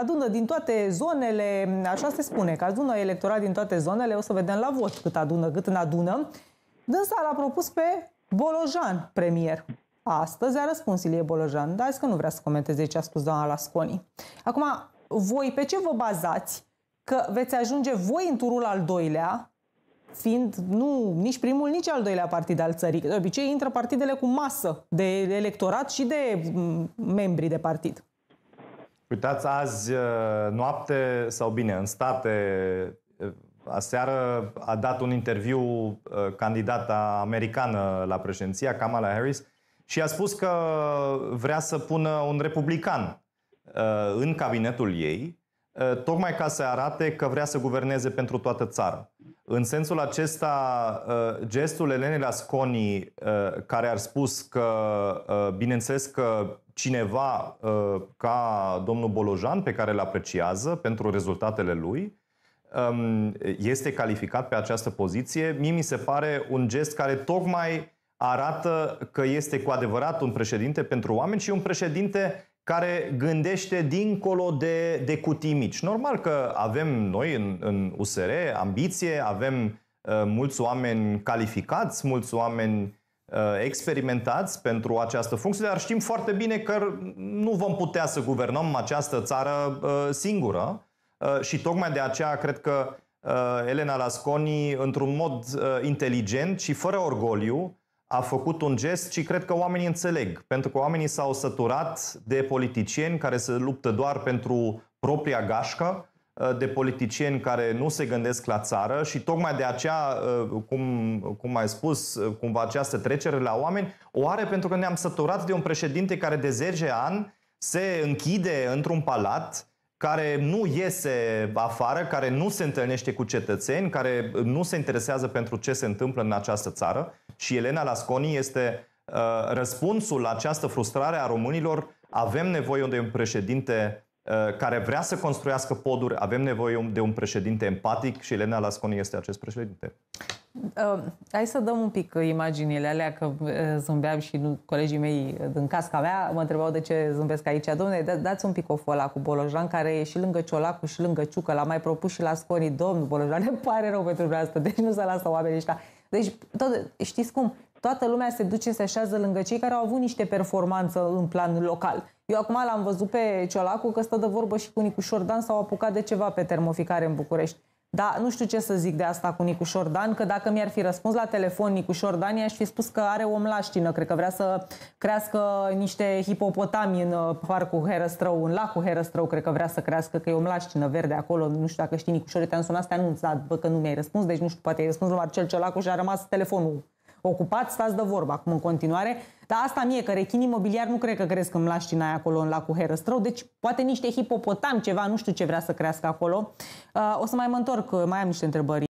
adună din toate zonele, așa se spune, că adună electorat din toate zonele, o să vedem la vot cât adună, cât în adună. Dânsa l-a propus pe Bolojan premier. Astăzi a răspuns Ilie Bolojan, dar că nu vrea să comenteze ce a spus doamna Lasconi. Acum, voi pe ce vă bazați că veți ajunge voi în turul al doilea, fiind nu nici primul, nici al doilea partid al țării. De obicei intră partidele cu masă de electorat și de mm, membri de partid. Uitați, azi, uh, noapte sau bine, în state, uh, aseară a dat un interviu uh, candidata americană la președinția, Kamala Harris, și a spus că vrea să pună un republican în cabinetul ei, tocmai ca să arate că vrea să guverneze pentru toată țara. În sensul acesta, uh, gestul Elenei Lasconi, uh, care ar spus că, uh, bineînțeles că cineva ca domnul Bolojan, pe care îl apreciază pentru rezultatele lui, um, este calificat pe această poziție, mie mi se pare un gest care tocmai arată că este cu adevărat un președinte pentru oameni și un președinte care gândește dincolo de, de cutii mici. Normal că avem noi în, în USR ambiție, avem uh, mulți oameni calificați, mulți oameni uh, experimentați pentru această funcție, dar știm foarte bine că nu vom putea să guvernăm această țară uh, singură uh, și tocmai de aceea cred că uh, Elena Lasconi, într-un mod uh, inteligent și fără orgoliu, a făcut un gest și cred că oamenii înțeleg, pentru că oamenii s-au săturat de politicieni care se luptă doar pentru propria gașcă, uh, de politicieni care nu se gândesc la țară și tocmai de aceea, uh, cum, cum ai spus, uh, cumva această trecere la oameni, o are pentru că ne-am săturat de un președinte care de 10 ani se închide într-un palat, care nu iese afară, care nu se întâlnește cu cetățeni, care nu se interesează pentru ce se întâmplă în această țară și Elena Lasconi este uh, răspunsul la această frustrare a românilor. Avem nevoie de un președinte uh, care vrea să construiască poduri, avem nevoie de un președinte empatic și Elena Lasconi este acest președinte. Uh, hai să dăm un pic imaginile alea, că uh, zâmbeam și colegii mei din casca mea mă întrebau de ce zâmbesc aici. Domnule, da, dați un pic o fola cu Bolojan, care e și lângă Ciolacu și lângă Ciucă, l-a mai propus și la Sconi. Domnul Bolojan, ne pare rău pentru asta, deci nu se lasă oamenii ăștia. Deci, tot, știți cum? Toată lumea se duce, se așează lângă cei care au avut niște performanță în plan local. Eu acum l-am văzut pe Ciolacu că stă de vorbă și cu Nicu Șordan, s-au apucat de ceva pe termoficare în București. Da, nu știu ce să zic de asta cu Nicușor Dan, că dacă mi-ar fi răspuns la telefon Nicușor Dan, i-aș fi spus că are o mlaștină, cred că vrea să crească niște hipopotami în uh, parcul Herăstrău, în lacul Herăstrău, cred că vrea să crească, că e o mlaștină verde acolo, nu știu dacă știi Nicușor, te-am sunat te anunț, dar bă, că nu mi-ai răspuns, deci nu știu, poate ai răspuns la Marcel Ciolacu și a rămas telefonul ocupat, stați de vorbă. acum în continuare. Dar asta mie, că rechin imobiliar nu cred că cresc în mlaștina acolo, în lacul Herăstrău, deci poate niște hipopotam, ceva, nu știu ce vrea să crească acolo. Uh, o să mai mă întorc, mai am niște întrebări.